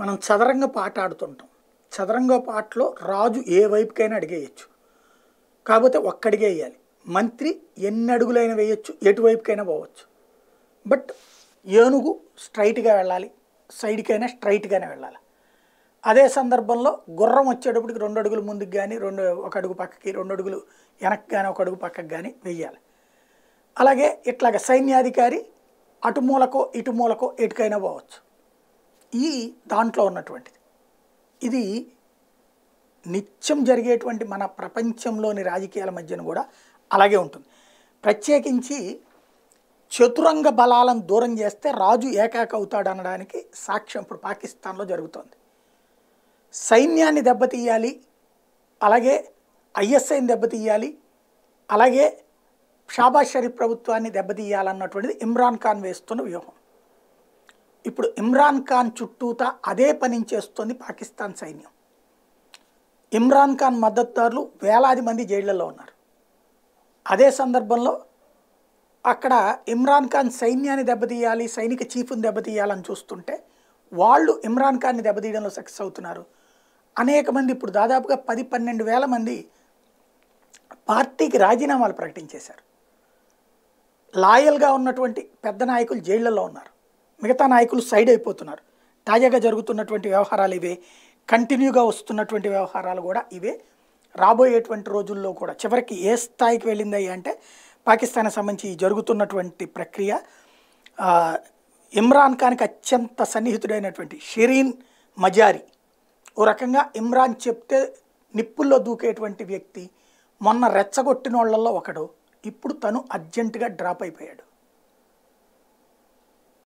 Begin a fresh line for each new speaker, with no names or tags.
మనం చదరంగ పాట ఆడుతుంటాం చదరంగ పాటలో రాజు ఏ వైపుకైనా అడిగేయచ్చు కాకపోతే ఒక్కడిగే వేయాలి మంత్రి ఎన్ని అడుగులైనా వేయచ్చు ఎటువైపుకైనా పోవచ్చు బట్ ఏనుగు స్ట్రైట్గా వెళ్ళాలి సైడ్కైనా స్ట్రైట్గానే వెళ్ళాలి అదే సందర్భంలో గుర్రం వచ్చేటప్పటికి రెండు అడుగులు ముందుకు కానీ రెండు ఒక అడుగు పక్కకి రెండు అడుగులు వెనక్కి కానీ ఒక అడుగు పక్కకి కానీ వెయ్యాలి అలాగే ఇట్లాగ సైన్యాధికారి అటు మూలకో ఇటు మూలకో ఎటుకైనా పోవచ్చు ఈ దాంట్లో ఉన్నటువంటిది ఇది నిత్యం జరిగేటువంటి మన ప్రపంచంలోని రాజకీయాల మధ్యన కూడా అలాగే ఉంటుంది ప్రత్యేకించి చతురంగ బలాలను దూరం చేస్తే రాజు ఏకాక అవుతాడు అనడానికి సాక్ష్యం ఇప్పుడు పాకిస్తాన్లో జరుగుతోంది సైన్యాన్ని దెబ్బతీయాలి అలాగే ఐఎస్ఐని దెబ్బతీయాలి అలాగే షాబాజ్ షరీఫ్ ప్రభుత్వాన్ని దెబ్బతీయాలన్నటువంటిది ఇమ్రాన్ ఖాన్ వేస్తున్న వ్యూహం ఇప్పుడు ఇమ్రాన్ ఖాన్ చుట్టూతా అదే పని చేస్తోంది పాకిస్తాన్ సైన్యం ఇమ్రాన్ ఖాన్ మద్దతుదారులు వేలాది మంది జైళ్లలో ఉన్నారు అదే సందర్భంలో అక్కడ ఇమ్రాన్ ఖాన్ సైన్యాన్ని దెబ్బతీయాలి సైనిక చీఫ్ని దెబ్బతీయాలని చూస్తుంటే వాళ్ళు ఇమ్రాన్ ఖాన్ని దెబ్బతీయడంలో సక్సెస్ అవుతున్నారు అనేక మంది ఇప్పుడు దాదాపుగా పది పన్నెండు వేల మంది పార్టీకి రాజీనామాలు ప్రకటించేశారు లాయల్గా ఉన్నటువంటి పెద్ద నాయకులు జైళ్లలో ఉన్నారు మిగతా నాయకులు సైడ్ అయిపోతున్నారు తాజాగా జరుగుతున్నటువంటి వ్యవహారాలు ఇవే కంటిన్యూగా వస్తున్నటువంటి వ్యవహారాలు కూడా ఇవే రాబోయేటువంటి రోజుల్లో కూడా చివరికి ఏ స్థాయికి వెళ్ళిందయ్యా అంటే పాకిస్తాన్కి సంబంధించి జరుగుతున్నటువంటి ప్రక్రియ ఇమ్రాన్ ఖాన్కి అత్యంత సన్నిహితుడైనటువంటి షిరీన్ మజారి ఓ రకంగా ఇమ్రాన్ చెప్తే నిప్పుల్లో దూకేటువంటి వ్యక్తి మొన్న రెచ్చగొట్టిన వాళ్ళల్లో ఒకడు ఇప్పుడు తను అర్జెంటుగా డ్రాప్ అయిపోయాడు